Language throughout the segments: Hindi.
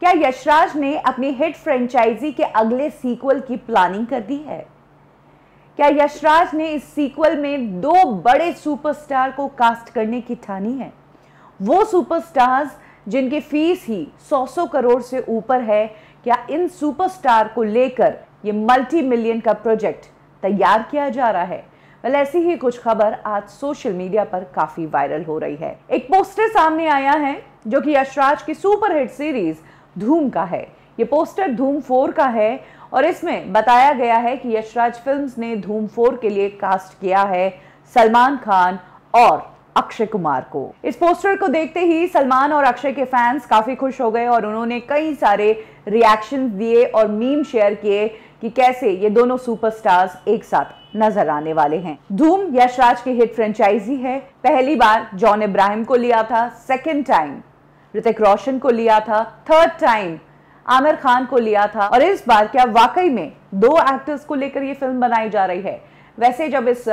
क्या यशराज ने अपनी हिट फ्रेंचाइजी के अगले सीक्वल की प्लानिंग कर दी है क्या यशराज ने इस सीक्वल में दो बड़े सुपरस्टार को कास्ट करने की ठानी है वो सुपरस्टार्स जिनकी फीस ही सौ सौ करोड़ से ऊपर है क्या इन सुपरस्टार को लेकर ये मल्टी मिलियन का प्रोजेक्ट तैयार किया जा रहा है वेल ऐसी ही कुछ खबर आज सोशल मीडिया पर काफी वायरल हो रही है एक पोस्टर सामने आया है जो कि यशराज की सुपरहिट सीरीज धूम का है ये पोस्टर धूम फोर का है और इसमें बताया गया है कि यशराज फिल्म्स ने धूम फोर के लिए कास्ट किया है सलमान खान और अक्षय कुमार को इस पोस्टर को देखते ही सलमान और अक्षय के फैंस काफी खुश हो गए और उन्होंने कई सारे रिएक्शन दिए और मीम शेयर किए कि कैसे ये दोनों सुपरस्टार्स एक साथ नजर आने वाले हैं धूम यशराज की हिट फ्रेंचाइजी है पहली बार जॉन इब्राहिम को लिया था सेकेंड टाइम ऋतिक रोशन को लिया था थर्ड टाइम आमिर खान को लिया था और इस बार क्या वाकई में दो एक्टर्स को लेकर ये फिल्म बनाई जा रही है वैसे जब इस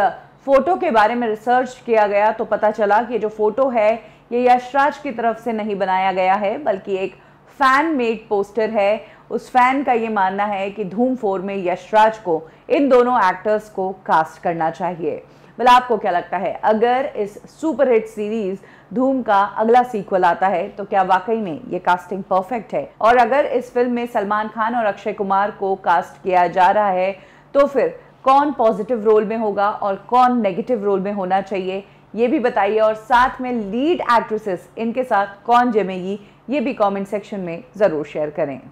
फोटो के बारे में रिसर्च किया गया तो पता चला कि जो फोटो है ये यशराज की तरफ से नहीं बनाया गया है बल्कि एक फैन मेड पोस्टर है उस फैन का ये मानना है कि धूम फोर में यशराज को इन दोनों एक्टर्स को कास्ट करना चाहिए भला मतलब आपको क्या लगता है अगर इस सुपरहिट सीरीज धूम का अगला सीक्वल आता है तो क्या वाकई में ये कास्टिंग परफेक्ट है और अगर इस फिल्म में सलमान खान और अक्षय कुमार को कास्ट किया जा रहा है तो फिर कौन पॉजिटिव रोल में होगा और कौन नेगेटिव रोल में होना चाहिए ये भी बताइए और साथ में लीड एक्ट्रेसेस इनके साथ कौन जमेगी ये भी कमेंट सेक्शन में ज़रूर शेयर करें